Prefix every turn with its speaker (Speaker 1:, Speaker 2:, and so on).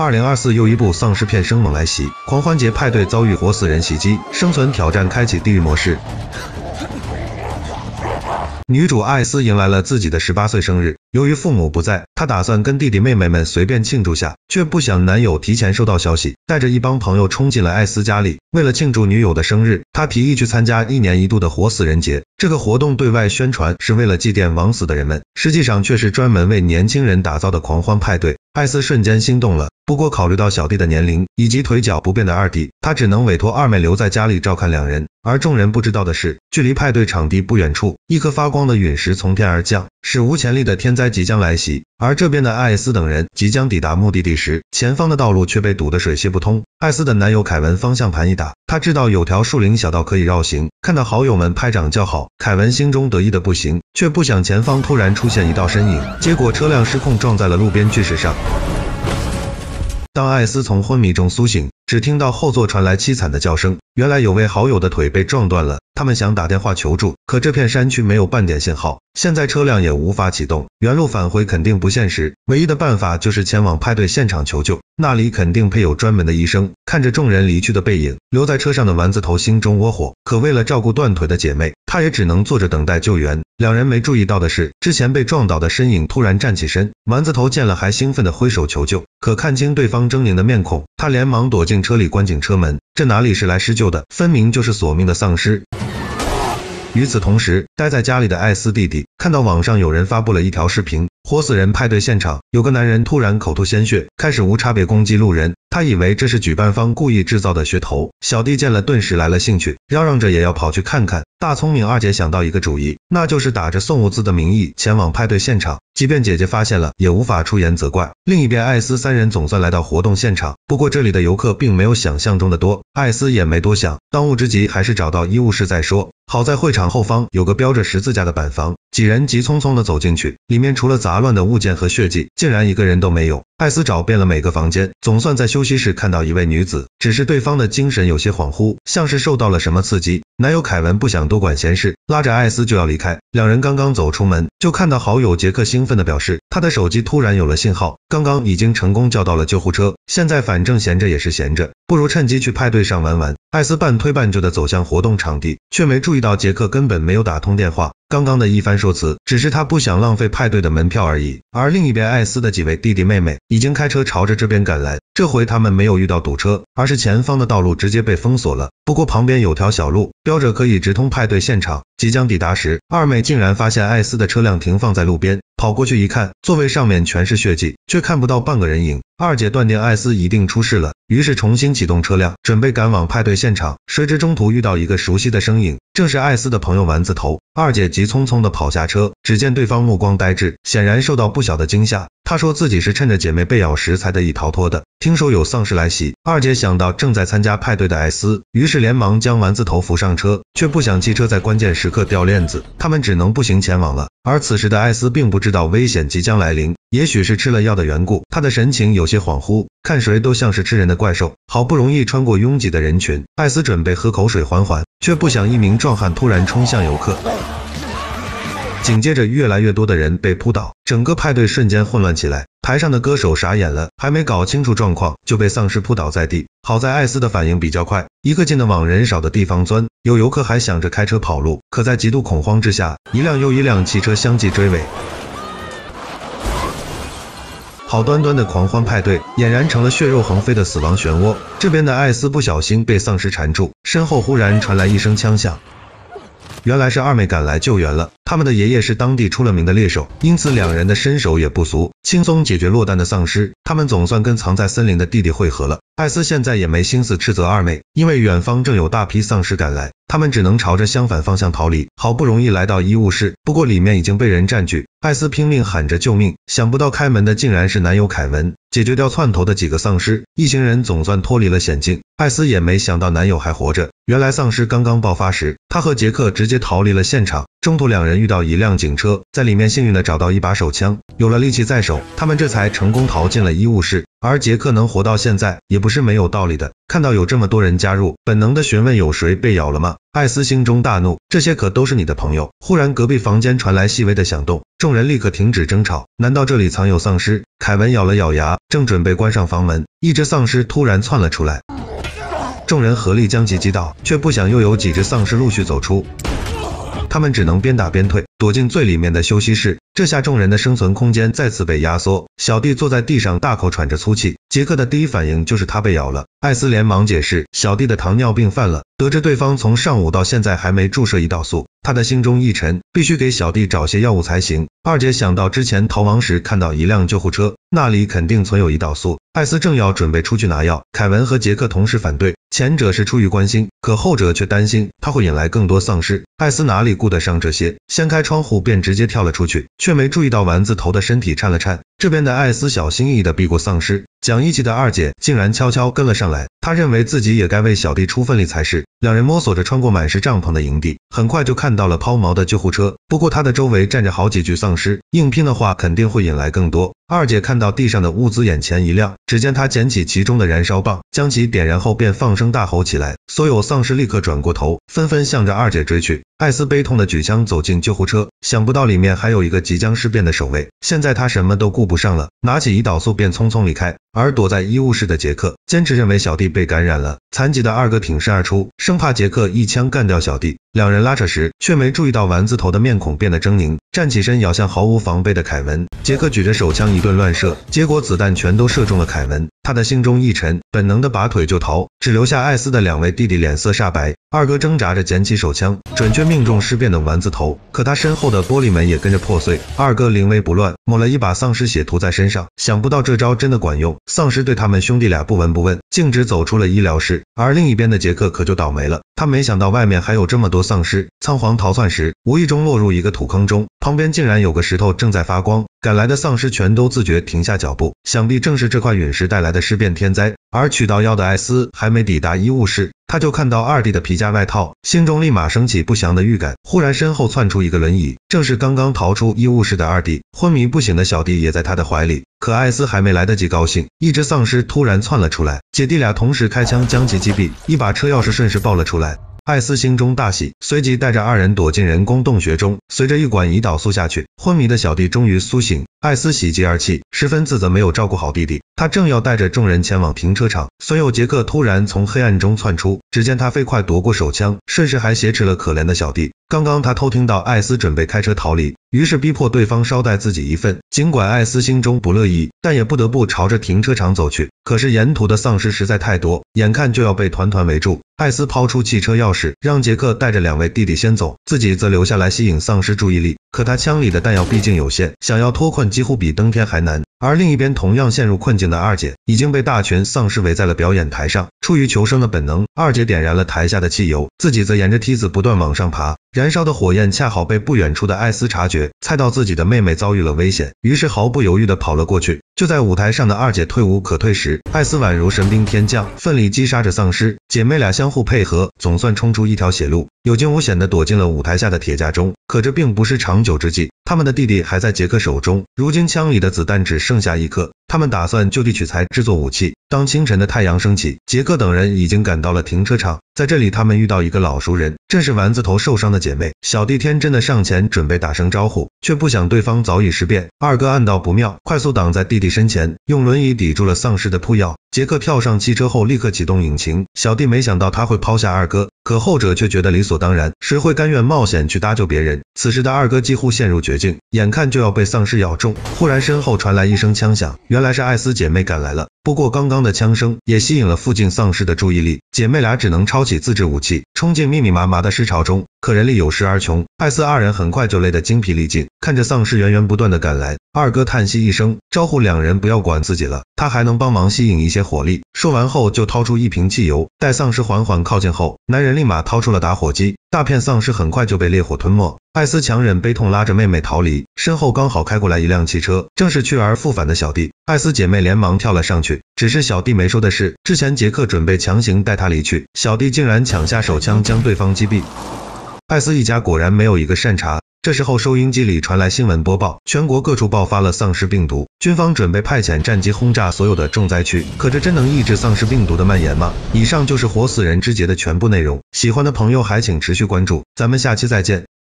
Speaker 1: 二零二四又一部丧尸片生猛来袭，狂欢节派对遭遇活死人袭击，生存挑战开启地狱模式。女主艾斯迎来了自己的十八岁生日。由于父母不在，他打算跟弟弟妹妹们随便庆祝下，却不想男友提前收到消息，带着一帮朋友冲进了艾斯家里。为了庆祝女友的生日，他提议去参加一年一度的活死人节。这个活动对外宣传是为了祭奠枉死的人们，实际上却是专门为年轻人打造的狂欢派对。艾斯瞬间心动了，不过考虑到小弟的年龄以及腿脚不便的二弟，他只能委托二妹留在家里照看两人。而众人不知道的是，距离派对场地不远处，一颗发光的陨石从天而降，史无前例的天灾即将来袭。而这边的艾斯等人即将抵达目的地时，前方的道路却被堵得水泄不通。艾斯的男友凯文方向盘一打，他知道有条树林小道可以绕行，看到好友们拍掌叫好，凯文心中得意的不行，却不想前方突然出现一道身影，结果车辆失控撞在了路边巨石上。当艾斯从昏迷中苏醒。只听到后座传来凄惨的叫声，原来有位好友的腿被撞断了。他们想打电话求助，可这片山区没有半点信号，现在车辆也无法启动，原路返回肯定不现实。唯一的办法就是前往派对现场求救，那里肯定配有专门的医生。看着众人离去的背影，留在车上的丸子头心中窝火，可为了照顾断腿的姐妹，他也只能坐着等待救援。两人没注意到的是，之前被撞倒的身影突然站起身，丸子头见了还兴奋地挥手求救，可看清对方狰狞的面孔，他连忙躲进。车里关紧车门，这哪里是来施救的，分明就是索命的丧尸。与此同时，待在家里的艾斯弟弟看到网上有人发布了一条视频，活死人派对现场有个男人突然口吐鲜血，开始无差别攻击路人。他以为这是举办方故意制造的噱头，小弟见了顿时来了兴趣，嚷嚷着也要跑去看看。大聪明二姐想到一个主意，那就是打着送物资的名义前往派对现场，即便姐姐发现了，也无法出言责怪。另一边，艾斯三人总算来到活动现场，不过这里的游客并没有想象中的多，艾斯也没多想，当务之急还是找到医务室再说。好在会场后方有个标着十字架的板房。几人急匆匆的走进去，里面除了杂乱的物件和血迹，竟然一个人都没有。艾斯找遍了每个房间，总算在休息室看到一位女子，只是对方的精神有些恍惚，像是受到了什么刺激。男友凯文不想多管闲事，拉着艾斯就要离开。两人刚刚走出门，就看到好友杰克兴奋的表示，他的手机突然有了信号，刚刚已经成功叫到了救护车，现在反正闲着也是闲着，不如趁机去派对上玩玩。艾斯半推半就的走向活动场地，却没注意到杰克根本没有打通电话。刚刚的一番说辞，只是他不想浪费派对的门票而已。而另一边，艾斯的几位弟弟妹妹。已经开车朝着这边赶来，这回他们没有遇到堵车，而是前方的道路直接被封锁了。不过旁边有条小路，标着可以直通派对现场。即将抵达时，二妹竟然发现艾斯的车辆停放在路边，跑过去一看，座位上面全是血迹，却看不到半个人影。二姐断定艾斯一定出事了，于是重新启动车辆，准备赶往派对现场。谁知中途遇到一个熟悉的身影，正是艾斯的朋友丸子头。二姐急匆匆地跑下车，只见对方目光呆滞，显然受到不小的惊吓。她说自己是趁着姐妹。被咬时才得以逃脱的。听说有丧尸来袭，二姐想到正在参加派对的艾斯，于是连忙将丸子头扶上车，却不想汽车在关键时刻掉链子，他们只能步行前往了。而此时的艾斯并不知道危险即将来临，也许是吃了药的缘故，他的神情有些恍惚，看谁都像是吃人的怪兽。好不容易穿过拥挤的人群，艾斯准备喝口水缓缓，却不想一名壮汉突然冲向游客。紧接着，越来越多的人被扑倒，整个派对瞬间混乱起来。台上的歌手傻眼了，还没搞清楚状况，就被丧尸扑倒在地。好在艾斯的反应比较快，一个劲的往人少的地方钻。有游客还想着开车跑路，可在极度恐慌之下，一辆又一辆汽车相继追尾。好端端的狂欢派对，俨然成了血肉横飞的死亡漩涡。这边的艾斯不小心被丧尸缠住，身后忽然传来一声枪响，原来是二妹赶来救援了。他们的爷爷是当地出了名的猎手，因此两人的身手也不俗，轻松解决落单的丧尸。他们总算跟藏在森林的弟弟会合了。艾斯现在也没心思斥责二妹，因为远方正有大批丧尸赶来，他们只能朝着相反方向逃离。好不容易来到医务室，不过里面已经被人占据。艾斯拼命喊着救命，想不到开门的竟然是男友凯文。解决掉窜头的几个丧尸，一行人总算脱离了险境。艾斯也没想到男友还活着，原来丧尸刚刚爆发时，他和杰克直接逃离了现场，中途两人。遇到一辆警车，在里面幸运的找到一把手枪，有了利器在手，他们这才成功逃进了医务室。而杰克能活到现在，也不是没有道理的。看到有这么多人加入，本能的询问有谁被咬了吗？艾斯心中大怒，这些可都是你的朋友。忽然，隔壁房间传来细微的响动，众人立刻停止争吵。难道这里藏有丧尸？凯文咬了咬牙，正准备关上房门，一只丧尸突然窜了出来，众人合力将其击倒，却不想又有几只丧尸陆续走出。他们只能边打边退，躲进最里面的休息室。这下众人的生存空间再次被压缩。小弟坐在地上，大口喘着粗气。杰克的第一反应就是他被咬了。艾斯连忙解释，小弟的糖尿病犯了。得知对方从上午到现在还没注射胰岛素，他的心中一沉，必须给小弟找些药物才行。二姐想到之前逃亡时看到一辆救护车，那里肯定存有胰岛素。艾斯正要准备出去拿药，凯文和杰克同时反对，前者是出于关心。可后者却担心他会引来更多丧尸，艾斯哪里顾得上这些，掀开窗户便直接跳了出去，却没注意到丸子头的身体颤了颤。这边的艾斯小心翼翼的避过丧尸。讲义气的二姐竟然悄悄跟了上来，她认为自己也该为小弟出份力才是。两人摸索着穿过满是帐篷的营地，很快就看到了抛锚的救护车，不过他的周围站着好几具丧尸，硬拼的话肯定会引来更多。二姐看到地上的物资，眼前一亮，只见她捡起其中的燃烧棒，将其点燃后便放声大吼起来，所有丧尸立刻转过头，纷纷向着二姐追去。艾斯悲痛的举枪走进救护车，想不到里面还有一个即将尸变的守卫，现在他什么都顾不上了，拿起胰岛素便匆匆离开。而躲在医务室的杰克坚持认为小弟被感染了，残疾的二哥挺身而出，生怕杰克一枪干掉小弟，两人拉扯时却没注意到丸子头的面孔变得狰狞，站起身咬向毫无防备的凯文，杰克举着手枪一顿乱射，结果子弹全都射中了凯文。他的心中一沉，本能的拔腿就逃，只留下艾斯的两位弟弟脸色煞白。二哥挣扎着捡起手枪，准确命中尸变的丸子头，可他身后的玻璃门也跟着破碎。二哥临危不乱，抹了一把丧尸血涂在身上，想不到这招真的管用，丧尸对他们兄弟俩不闻不问，径直走出了医疗室。而另一边的杰克可就倒霉了，他没想到外面还有这么多丧尸，仓皇逃窜时，无意中落入一个土坑中，旁边竟然有个石头正在发光。赶来的丧尸全都自觉停下脚步，想必正是这块陨石带来的尸变天灾。而取到药的艾斯还没抵达医务室，他就看到二弟的皮夹外套，心中立马升起不祥的预感。忽然身后窜出一个轮椅，正是刚刚逃出医务室的二弟，昏迷不醒的小弟也在他的怀里。可艾斯还没来得及高兴，一只丧尸突然窜了出来，姐弟俩同时开枪将其击毙，一把车钥匙顺势爆了出来。艾斯心中大喜，随即带着二人躲进人工洞穴中。随着一管胰岛素下去，昏迷的小弟终于苏醒。艾斯喜极而泣，十分自责没有照顾好弟弟。他正要带着众人前往停车场，身后杰克突然从黑暗中窜出。只见他飞快夺过手枪，顺势还挟持了可怜的小弟。刚刚他偷听到艾斯准备开车逃离，于是逼迫对方捎带自己一份。尽管艾斯心中不乐意，但也不得不朝着停车场走去。可是沿途的丧尸实在太多，眼看就要被团团围住，艾斯抛出汽车钥匙，让杰克带着两位弟弟先走，自己则留下来吸引丧尸注意力。可他枪里的弹药毕竟有限，想要脱困几乎比登天还难。而另一边同样陷入困境的二姐，已经被大群丧尸围在了表演台上。出于求生的本能，二姐点燃了台下的汽油，自己则沿着梯子不断往上爬。燃烧的火焰恰好被不远处的艾斯察觉，猜到自己的妹妹遭遇了危险，于是毫不犹豫的跑了过去。就在舞台上的二姐退无可退时，艾斯宛如神兵天降，奋力击杀着丧尸。姐妹俩相互配合，总算冲出一条血路，有惊无险地躲进了舞台下的铁架中。可这并不是长久之计，他们的弟弟还在杰克手中。如今枪里的子弹只剩下一颗，他们打算就地取材制作武器。当清晨的太阳升起，杰克等人已经赶到了停车场，在这里他们遇到一个老熟人，正是丸子头受伤的姐妹。小弟天真的上前准备打声招呼。却不想对方早已识变，二哥暗道不妙，快速挡在弟弟身前，用轮椅抵住了丧尸的扑药。杰克跳上汽车后，立刻启动引擎。小弟没想到他会抛下二哥。可后者却觉得理所当然，谁会甘愿冒险去搭救别人？此时的二哥几乎陷入绝境，眼看就要被丧尸咬中，忽然身后传来一声枪响，原来是艾斯姐妹赶来了。不过刚刚的枪声也吸引了附近丧尸的注意力，姐妹俩只能抄起自制武器，冲进密密麻麻的尸潮中。可人力有时而穷，艾斯二人很快就累得精疲力尽，看着丧尸源源不断的赶来，二哥叹息一声，招呼两人不要管自己了，他还能帮忙吸引一些火力。说完后就掏出一瓶汽油，待丧尸缓缓靠近后，男人。立。立马掏出了打火机，大片丧尸很快就被烈火吞没。艾斯强忍悲痛，拉着妹妹逃离，身后刚好开过来一辆汽车，正是去而复返的小弟。艾斯姐妹连忙跳了上去，只是小弟没说的是，之前杰克准备强行带他离去，小弟竟然抢下手枪将对方击毙。艾斯一家果然没有一个善茬。这时候，收音机里传来新闻播报：全国各处爆发了丧尸病毒，军方准备派遣战机轰炸所有的重灾区。可这真能抑制丧尸病毒的蔓延吗？以上就是《活死人之劫》的全部内容，喜欢的朋友还请持续关注，咱们下期再见。